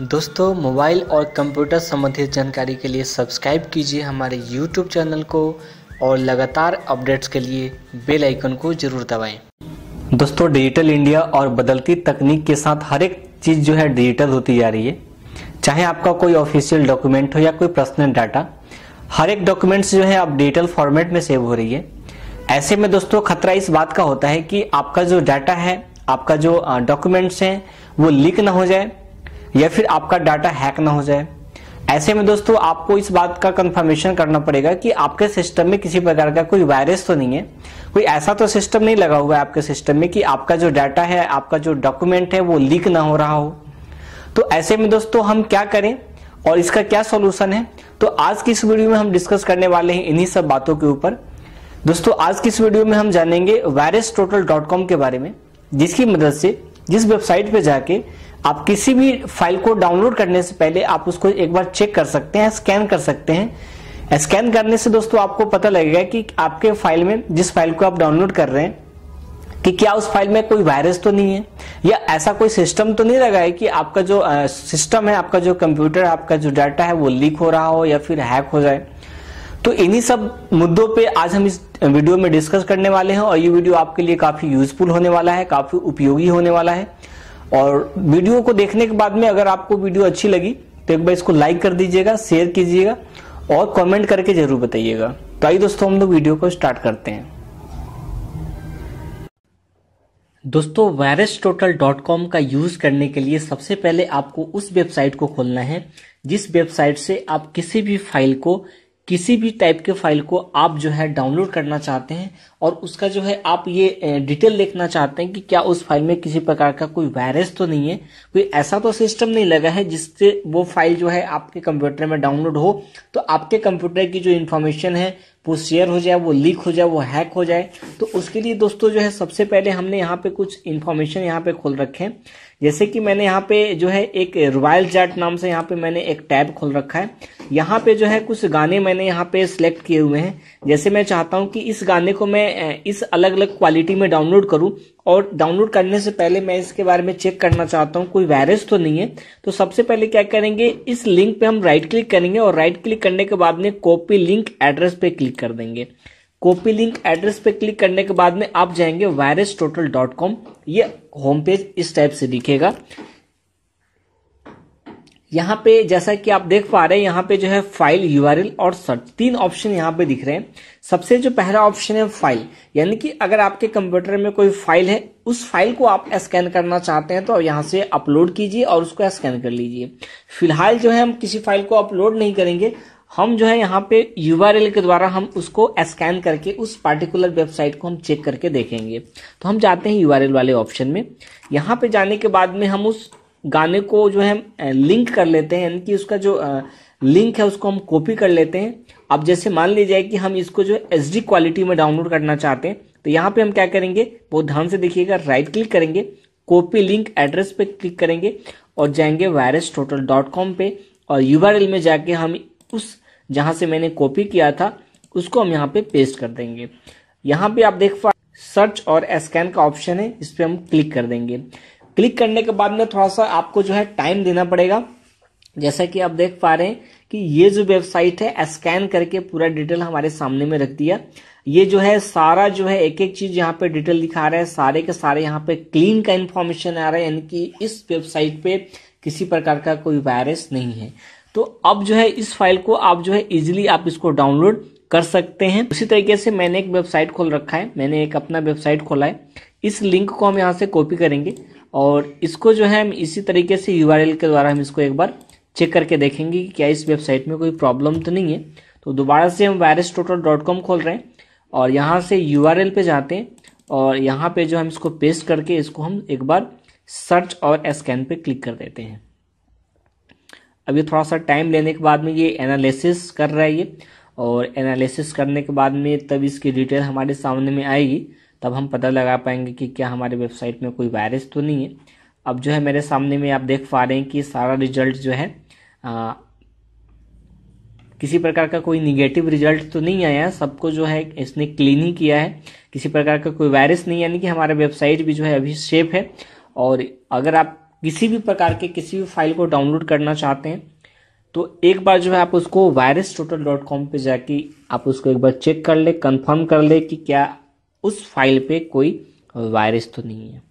दोस्तों मोबाइल और कंप्यूटर संबंधित जानकारी के लिए सब्सक्राइब कीजिए हमारे यूट्यूब चैनल को और लगातार अपडेट्स के लिए बेल आइकन को जरूर दबाएं दोस्तों डिजिटल इंडिया और बदलती तकनीक के साथ हर एक चीज़ जो है डिजिटल होती जा रही है चाहे आपका कोई ऑफिशियल डॉक्यूमेंट हो या कोई पर्सनल डाटा हर एक डॉक्यूमेंट्स जो है अब डिजिटल फॉर्मेट में सेव हो रही है ऐसे में दोस्तों खतरा इस बात का होता है कि आपका जो डाटा है आपका जो डॉक्यूमेंट्स हैं वो लीक ना हो जाए या फिर आपका डाटा हैक ना हो जाए ऐसे में दोस्तों आपको इस बात का कंफर्मेशन करना पड़ेगा कि आपके सिस्टम में किसी प्रकार का कोई वायरस तो नहीं है कोई ऐसा तो सिस्टम नहीं लगा हुआ है आपके सिस्टम में कि आपका जो डाटा है आपका जो डॉक्यूमेंट है वो लीक ना हो रहा हो तो ऐसे में दोस्तों हम क्या करें और इसका क्या सोल्यूशन है तो आज की इस वीडियो में हम डिस्कस करने वाले हैं इन्हीं सब बातों के ऊपर दोस्तों आज की इस वीडियो में हम जानेंगे वायरस टोटल डॉट कॉम के बारे में जिसकी मदद से जिस वेबसाइट पे जाके आप किसी भी फाइल को डाउनलोड करने से पहले आप उसको एक बार चेक कर सकते हैं स्कैन कर सकते हैं स्कैन करने से दोस्तों आपको पता लगेगा कि आपके फाइल में जिस फाइल को आप डाउनलोड कर रहे हैं कि क्या उस फाइल में कोई वायरस तो नहीं है या ऐसा कोई सिस्टम तो नहीं लगा है कि आपका जो सिस्टम है आपका जो कंप्यूटर आपका जो डाटा है वो लीक हो रहा हो या फिर हैक हो जाए तो इन्हीं सब मुद्दों पे आज हम इस वीडियो में डिस्कस करने वाले हैं और ये वीडियो आपके लिए काफी यूजफुल होने वाला है काफी उपयोगी होने वाला है और वीडियो को देखने के बाद में अगर आपको वीडियो अच्छी लगी तो एक बार इसको लाइक कर दीजिएगा शेयर कीजिएगा और कमेंट करके जरूर बताइएगा तो आइए दोस्तों हम लोग वीडियो को स्टार्ट करते हैं दोस्तों वायरस टोटल डॉट कॉम का यूज करने के लिए सबसे पहले आपको उस वेबसाइट को खोलना है जिस वेबसाइट से आप किसी भी फाइल को किसी भी टाइप के फाइल को आप जो है डाउनलोड करना चाहते हैं और उसका जो है आप ये डिटेल देखना चाहते हैं कि क्या उस फाइल में किसी प्रकार का कोई वायरस तो नहीं है कोई ऐसा तो सिस्टम नहीं लगा है जिससे वो फाइल जो है आपके कंप्यूटर में डाउनलोड हो तो आपके कंप्यूटर की जो इन्फॉर्मेशन है वो शेयर हो जाए वो लीक हो जाए वो हैक हो जाए तो उसके लिए दोस्तों जो है सबसे पहले हमने यहाँ पे कुछ इन्फॉर्मेशन यहाँ पे खोल रखे हैं जैसे कि मैंने यहाँ पे जो है एक रॉयल जैट नाम से यहाँ पे मैंने एक टैब खोल रखा है यहाँ पे जो है कुछ गाने मैंने यहाँ पे सिलेक्ट किए हुए हैं जैसे मैं चाहता हूँ कि इस गाने को मैं इस अलग अलग क्वालिटी में डाउनलोड करूँ और डाउनलोड करने से पहले मैं इसके बारे में चेक करना चाहता हूँ कोई वायरस तो नहीं है तो सबसे पहले क्या करेंगे इस लिंक पे हम राइट क्लिक करेंगे और राइट क्लिक करने के बाद में कॉपी लिंक एड्रेस पे क्लिक कर देंगे कॉपी लिंक एड्रेस पे क्लिक करने के बाद में आप जाएंगे वायरस टोटल डॉट कॉम ये होम पेज इस टाइप से दिखेगा यहाँ पे जैसा कि आप देख पा रहे हैं यहाँ पे जो है फाइल यूआरएल और सर्च तीन ऑप्शन यहाँ पे दिख रहे हैं सबसे जो पहला ऑप्शन है फाइल यानी कि अगर आपके कंप्यूटर में कोई फाइल है उस फाइल को आप स्कैन करना चाहते हैं तो यहाँ से अपलोड कीजिए और उसको स्कैन कर लीजिए फिलहाल जो है हम किसी फाइल को अपलोड नहीं करेंगे हम जो है यहाँ पे यू के द्वारा हम उसको स्कैन करके उस पार्टिकुलर वेबसाइट को हम चेक करके देखेंगे तो हम जाते हैं यू वाले ऑप्शन में यहाँ पे जाने के बाद में हम उस गाने को जो है लिंक कर लेते हैं यानी कि उसका जो लिंक है उसको हम कॉपी कर लेते हैं अब जैसे मान लीजिए कि हम इसको जो है एच क्वालिटी में डाउनलोड करना चाहते हैं तो यहाँ पे हम क्या करेंगे बहुत ध्यान से देखिएगा राइट क्लिक करेंगे कॉपी लिंक एड्रेस पे क्लिक करेंगे और जाएंगे वायरस टोटल डॉट कॉम पे और यू में जाके हम उस जहाँ से मैंने कॉपी किया था उसको हम यहाँ पे पेस्ट कर देंगे यहाँ पे आप देख पा सर्च और स्कैन का ऑप्शन है इस पर हम क्लिक कर देंगे क्लिक करने के बाद में थोड़ा सा आपको जो है टाइम देना पड़ेगा जैसा कि आप देख पा रहे हैं कि ये जो वेबसाइट है स्कैन करके पूरा डिटेल हमारे सामने में रख दिया ये जो है सारा जो है एक एक चीज यहाँ पे डिटेल दिखा रहा है सारे के सारे यहाँ पे क्लीन का इन्फॉर्मेशन आ रहा है यानी कि इस वेबसाइट पे किसी प्रकार का कोई वायरस नहीं है तो अब जो है इस फाइल को आप जो है इजिली आप इसको डाउनलोड कर सकते हैं उसी तरीके से मैंने एक वेबसाइट खोल रखा है मैंने एक अपना वेबसाइट खोला है इस लिंक को हम यहाँ से कॉपी करेंगे और इसको जो है हम इसी तरीके से यू के द्वारा हम इसको एक बार चेक करके देखेंगे कि क्या इस वेबसाइट में कोई प्रॉब्लम तो नहीं है तो दोबारा से हम वायरस डॉट कॉम खोल रहे हैं और यहाँ से यू पे जाते हैं और यहाँ पे जो हम इसको पेस्ट करके इसको हम एक बार सर्च और स्कैन पे क्लिक कर देते हैं अभी थोड़ा सा टाइम लेने के बाद में ये एनालिसिस कर रहा है ये और एनालिसिस करने के बाद में तब इसकी डिटेल हमारे सामने में आएगी तब हम पता लगा पाएंगे कि क्या हमारे वेबसाइट में कोई वायरस तो नहीं है अब जो है मेरे सामने में आप देख पा रहे हैं कि सारा रिजल्ट जो है आ, किसी प्रकार का कोई निगेटिव रिजल्ट तो नहीं आया सबको जो है इसने क्लीन ही किया है किसी प्रकार का कोई वायरस नहीं यानी कि हमारा वेबसाइट भी जो है अभी सेफ है और अगर आप किसी भी प्रकार के किसी भी फाइल को डाउनलोड करना चाहते हैं तो एक बार जो है आप उसको वायरस टोटल डॉट कॉम पर जाके आप उसको एक बार चेक कर ले कंफर्म कर ले कि क्या उस फाइल पे कोई वायरस तो नहीं है